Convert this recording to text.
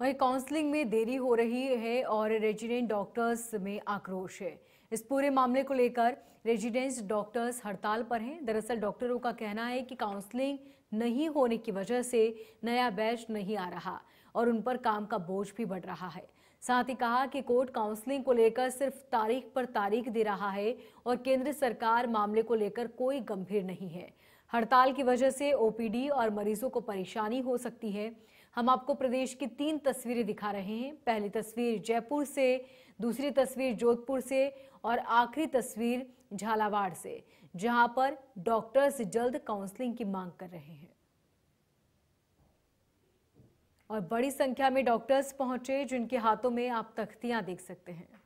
वहीं काउंसलिंग में देरी हो रही है और रेजिडेंट डॉक्टर्स में आक्रोश है इस पूरे मामले को लेकर रेजिडेंस डॉक्टर्स हड़ताल पर हैं दरअसल डॉक्टरों का कहना है कि काउंसलिंग नहीं होने की वजह से नया बैच नहीं आ रहा और उन पर काम का बोझ भी बढ़ रहा है साथ ही कहा कि कोर्ट काउंसलिंग को लेकर सिर्फ तारीख पर तारीख दे रहा है और केंद्र सरकार मामले को लेकर कोई गंभीर नहीं है हड़ताल की वजह से ओपीडी और मरीजों को परेशानी हो सकती है हम आपको प्रदेश की तीन तस्वीरें दिखा रहे हैं पहली तस्वीर जयपुर से दूसरी तस्वीर जोधपुर से और आखिरी तस्वीर झालावाड़ से जहां पर डॉक्टर्स जल्द काउंसलिंग की मांग कर रहे हैं और बड़ी संख्या में डॉक्टर्स पहुंचे जिनके हाथों में आप तख्तियां देख सकते हैं